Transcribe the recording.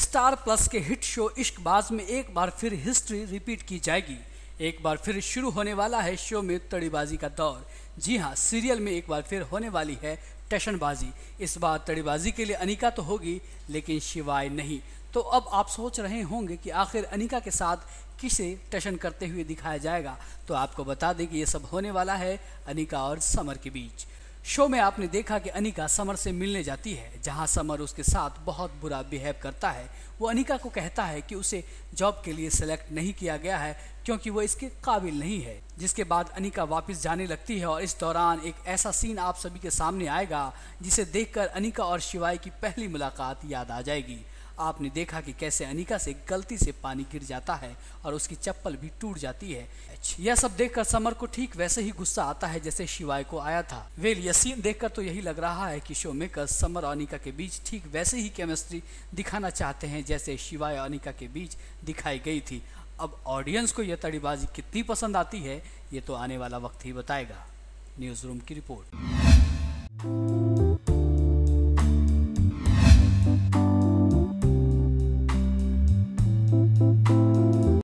star plus के hit show Ishqbaaz में एक बार फिर हिस्ट्री रिपीट की जाएगी एक बार फिर शुरू होने वाला है शो में तड़ीबाजी का दौर जी हाँ सीरियल में एक बार फिर होने वाली है टेशनबाजी इस बार तड़ीबाजी के लिए अनिका तो होगी लेकिन शिवाय नहीं तो अब आप सोच रहे होंगे कि आखिर अनिका के साथ किसे टेशन करते हुए दिखाया जाएगा तो आपको बता दें कि ये सब होने वाला है अनिका और समर के बीच शो में आपने देखा कि अनिका समर से मिलने जाती है जहां समर उसके साथ बहुत बुरा बिहेव करता है वो अनिका को कहता है कि उसे जॉब के लिए सेलेक्ट नहीं किया गया है क्योंकि वो इसके काबिल नहीं है जिसके बाद अनिका वापस जाने लगती है और इस दौरान एक ऐसा सीन आप सभी के सामने आएगा जिसे देखकर अनिका और शिवाय की पहली मुलाकात याद आ जाएगी आपने देखा कि कैसे अनिका से गलती से पानी गिर जाता है और उसकी चप्पल भी टूट जाती है यह सब देखकर समर को ठीक वैसे ही गुस्सा आता है जैसे शिवाय को आया था वेल यह सीन देखकर तो यही लग रहा है कि शो मेकर समर और अनिका के बीच ठीक वैसे ही केमिस्ट्री दिखाना चाहते हैं जैसे शिवाय और अनिका के बीच दिखाई गई थी अब ऑडियंस को यह तड़ीबाजी कितनी पसंद आती है ये तो आने वाला वक्त ही बताएगा न्यूज़ रूम की रिपोर्ट